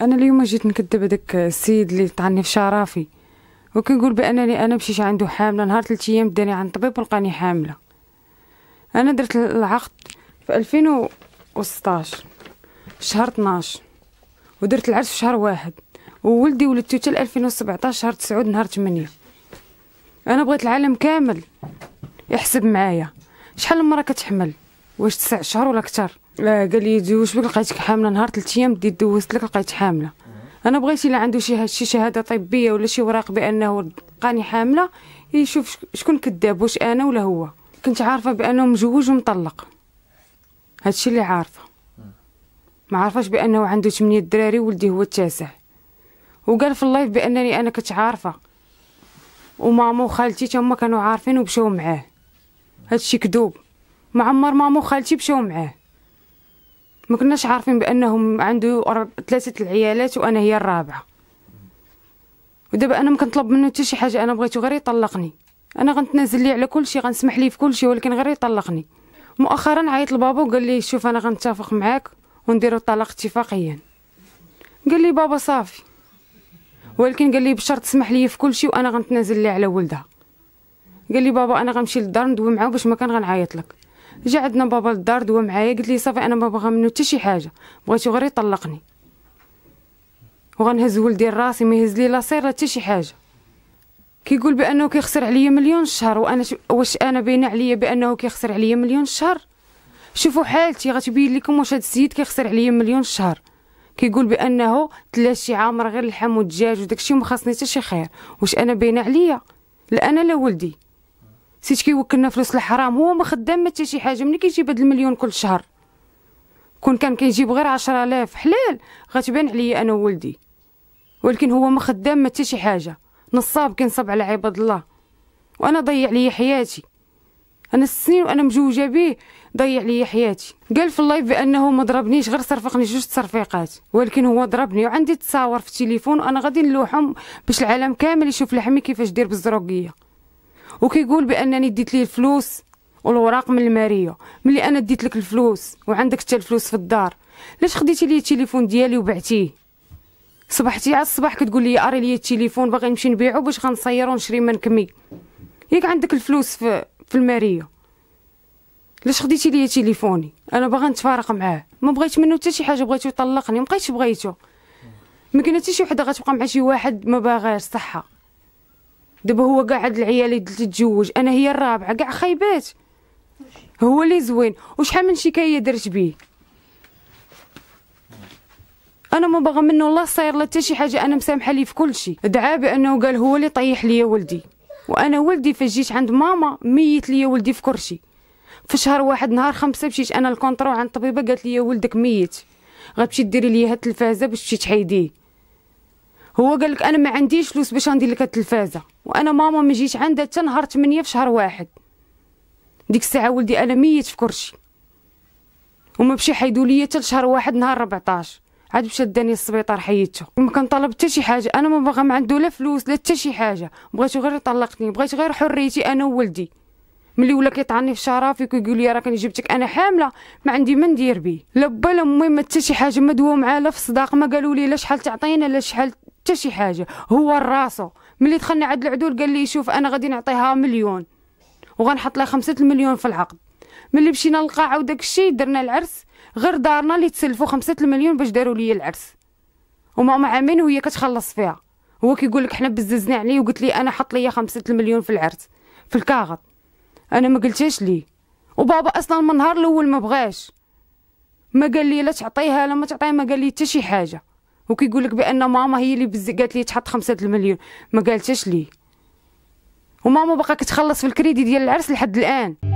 انا اليوم جيت نكذب هذاك السيد اللي طعني في شرافي وكنقول بانني انا مشيت عنده حامله نهار ثلاث ايام داني عند طبيب ولقاني حامله انا درت العقد في 2016 شهر 12 ودرت العرس في شهر واحد وولدي ولدتو حتى 2017 شهر 9 نهار 8 انا بغيت العالم كامل يحسب معايا شحال من مره كتحمل واش 9 شهور ولا اكثر آه، قال لي دوش بك لقيتك حامله نهار ثلاث ايام دي دوزت لك لقيت حامله انا بغيت الا عنده شي شي شهاده طبيه ولا شي وراق بانه لقاني حامله يشوف شكون كذاب واش انا ولا هو كنت عارفه بانه مزوج ومطلق هادشي اللي عارفه ما عارفاش بانه عنده 8 دراري ولدي هو التاسع وقال في اللايف بانني انا كنت عارفه ومامو وخالتي تما كانوا عارفين ومشاو معاه هادشي كذوب ما عمر مامو وخالتي مشاو معاه ما كناش عارفين بانهم عنده ثلاثه العيالات وانا هي الرابعه ودابا انا ما كنطلب منه حتى شي حاجه انا بغيته غير يطلقني انا غنتنازل ليه على كل شيء غنسمح ليه في كل شيء ولكن غير يطلقني مؤخرا عيط لبابا وقال لي شوف انا غنتفق معاك ونديرو الطلاق اتفاقيا قال لي بابا صافي ولكن قال لي بشرط تسمح لي في كل شيء وانا غنتنازل ليه على ولدها قال لي بابا انا غنمشي للدار ندوي معاه باش ما كان غنعيط لك جا عندنا بابا للدار دوا معايا قلت لي صافي انا ما باغا منو حتى شي حاجه بغيتو غير يطلقني وغنهز ولدي راسي ما يهز لي لا سير لا حتى شي حاجه كيقول بانه كيخسر عليا مليون الشهر وانا ش... واش انا باينه عليا بانه كيخسر عليا مليون الشهر شوفوا حالتي غتبين لكم واش هاد السيد كيخسر عليا مليون الشهر كيقول بانه شي عامر غير اللحم والدجاج وداكشي وما خاصني حتى شي خير واش انا باينه عليا لا انا لا ولدي سيت كيوكلنا فلوس الحرام هو ما خدام ما حتى شي حاجه ملي كيجيب هاد المليون كل شهر كون كان كيجيب غير آلاف حلال غتبان عليا انا وولدي ولكن هو ما خدام ما حتى شي حاجه نصاب كينصب على عباد الله وانا ضيع لي حياتي انا السنين وانا مزوجه به ضيع لي حياتي قال في اللايف بانه ما ضربنيش غير صرفقني جوج تصرفيقات ولكن هو ضربني وعندي تصاور في التليفون وانا غادي نلوحهم باش العالم كامل يشوف لحمي كيفاش دير بالزروقيه وكيقول بانني ديت ليه الفلوس والوراق من الماريه ملي انا ديت لك الفلوس وعندك حتى الفلوس في الدار ليش خديتي لي التليفون ديالي وبعتيه صبحتي على الصباح كتقول لي اري لي التليفون باغي نمشي نبيعو باش غنصير ونشري من كمي ياك عندك الفلوس في, في الماريه ليش خديتي لي تليفوني انا باغا نتفارق معاه ما بغيت منه حتى شي حاجه بغيتو يطلقني ما بقيتش بغيتو ما كاين حتى شي وحده غتبقى مع شي واحد ما باغاش صحه دابا هو كاع هاد العيال اللي تتزوج انا هي الرابعه كاع خايبات هو اللي زوين وشحال من شكايه درت بيه انا ما باغا منه والله صاير لا حتى شي حاجه انا مسامحه ليه في كل شيء دعا بانه قال هو اللي طيح ليا ولدي وانا ولدي فاش جيت عند ماما ميت ليا ولدي في كرشي في شهر واحد نهار خمسة مشيت انا الكونترو عند الطبيبه قالت لي ولدك ميت غتمشي ديري ليا هاد التلفازه باش تمشي تحيديه هو قال لك انا ما عنديش فلوس باش ندير لك التلفازه وانا ماما ما جيتش عندها حتى نهار 8 في شهر واحد ديك الساعه ولدي انا ميت في كرشي وما بشي حيدوا ليا حتى شهر واحد نهار 14 عاد مشى داني السبيطار حيدته ما كنطلب حتى شي حاجه انا ما باغا ما عنده لا فلوس لا حتى شي حاجه بغيتو غير يطلقني بغيت غير حريتي انا وولدي ملي ولا كيطعني في شرفي كيقول لي راه كاني جبتك انا حامله ما عندي ما ندير به لا با لا امي ما حتى شي حاجه ما دواو معاه لا في الصداق ما قالوا لي لا شحال تعطينا لا شحال حتى شي حاجه هو راسه ملي دخلنا عند العدول قال لي شوف انا غادي نعطيها مليون وغنحط لها خمسة المليون في العقد ملي مشينا للقاعه وداك الشيء درنا العرس غير دارنا اللي تسلفوا خمسة المليون باش داروا لي العرس وماما عامين وهي كتخلص فيها هو كيقول لك حنا بززنا عليه وقلت لي انا حط لي خمسة المليون في العرس في الكاغط انا ما قلتهاش لي وبابا اصلا من نهار الاول ما بغاش ما قال لي لا تعطيها لا ما تعطيها ما قال لي حتى شي حاجه وكيقول لك بان ماما هي اللي بز... قالت لي تحط خمسة المليون ما قالتش لي وماما باقا كتخلص في الكريدي ديال العرس لحد الان